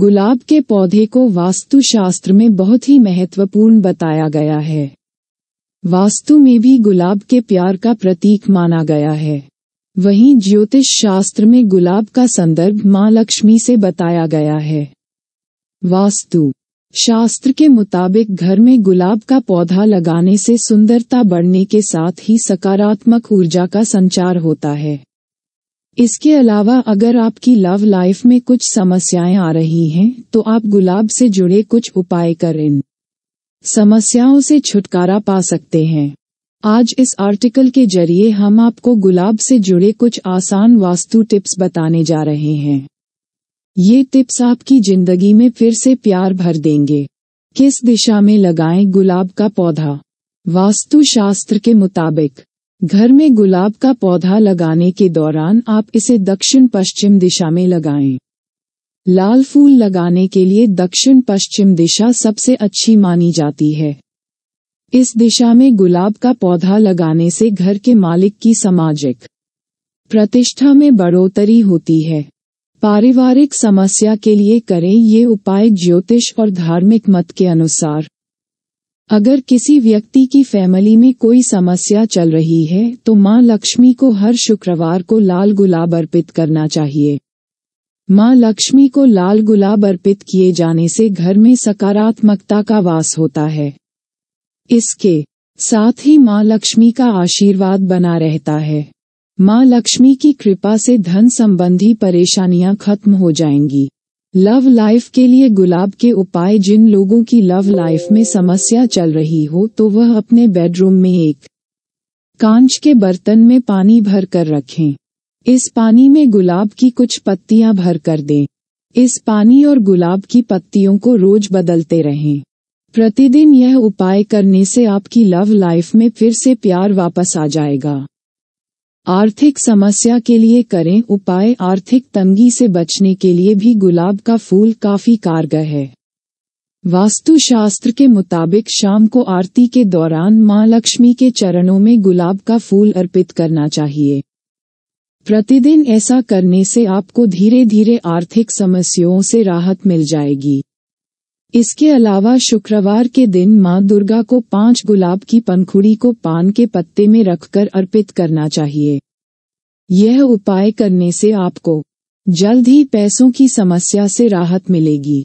गुलाब के पौधे को वास्तुशास्त्र में बहुत ही महत्वपूर्ण बताया गया है वास्तु में भी गुलाब के प्यार का प्रतीक माना गया है वहीं ज्योतिष शास्त्र में गुलाब का संदर्भ मां लक्ष्मी से बताया गया है वास्तु शास्त्र के मुताबिक घर में गुलाब का पौधा लगाने से सुंदरता बढ़ने के साथ ही सकारात्मक ऊर्जा का संचार होता है इसके अलावा अगर आपकी लव लाइफ में कुछ समस्याएं आ रही हैं तो आप गुलाब से जुड़े कुछ उपाय कर इन समस्याओं से छुटकारा पा सकते हैं आज इस आर्टिकल के जरिए हम आपको गुलाब से जुड़े कुछ आसान वास्तु टिप्स बताने जा रहे हैं ये टिप्स आपकी जिंदगी में फिर से प्यार भर देंगे किस दिशा में लगाएं गुलाब का पौधा वास्तु शास्त्र के मुताबिक घर में गुलाब का पौधा लगाने के दौरान आप इसे दक्षिण पश्चिम दिशा में लगाएं। लाल फूल लगाने के लिए दक्षिण पश्चिम दिशा सबसे अच्छी मानी जाती है इस दिशा में गुलाब का पौधा लगाने से घर के मालिक की सामाजिक प्रतिष्ठा में बढ़ोतरी होती है पारिवारिक समस्या के लिए करें ये उपाय ज्योतिष और धार्मिक मत के अनुसार अगर किसी व्यक्ति की फैमिली में कोई समस्या चल रही है तो मां लक्ष्मी को हर शुक्रवार को लाल गुलाब अर्पित करना चाहिए मां लक्ष्मी को लाल गुलाब अर्पित किए जाने से घर में सकारात्मकता का वास होता है इसके साथ ही मां लक्ष्मी का आशीर्वाद बना रहता है मां लक्ष्मी की कृपा से धन संबंधी परेशानियां खत्म हो जाएंगी लव लाइफ के लिए गुलाब के उपाय जिन लोगों की लव लाइफ में समस्या चल रही हो तो वह अपने बेडरूम में एक कांच के बर्तन में पानी भर कर रखें इस पानी में गुलाब की कुछ पत्तियां भर कर दें इस पानी और गुलाब की पत्तियों को रोज बदलते रहें प्रतिदिन यह उपाय करने से आपकी लव लाइफ में फिर से प्यार वापस आ जाएगा आर्थिक समस्या के लिए करें उपाय आर्थिक तंगी से बचने के लिए भी गुलाब का फूल काफी कारगर है वास्तुशास्त्र के मुताबिक शाम को आरती के दौरान मां लक्ष्मी के चरणों में गुलाब का फूल अर्पित करना चाहिए प्रतिदिन ऐसा करने से आपको धीरे धीरे आर्थिक समस्याओं से राहत मिल जाएगी इसके अलावा शुक्रवार के दिन मां दुर्गा को पांच गुलाब की पंखुड़ी को पान के पत्ते में रखकर अर्पित करना चाहिए यह उपाय करने से आपको जल्द ही पैसों की समस्या से राहत मिलेगी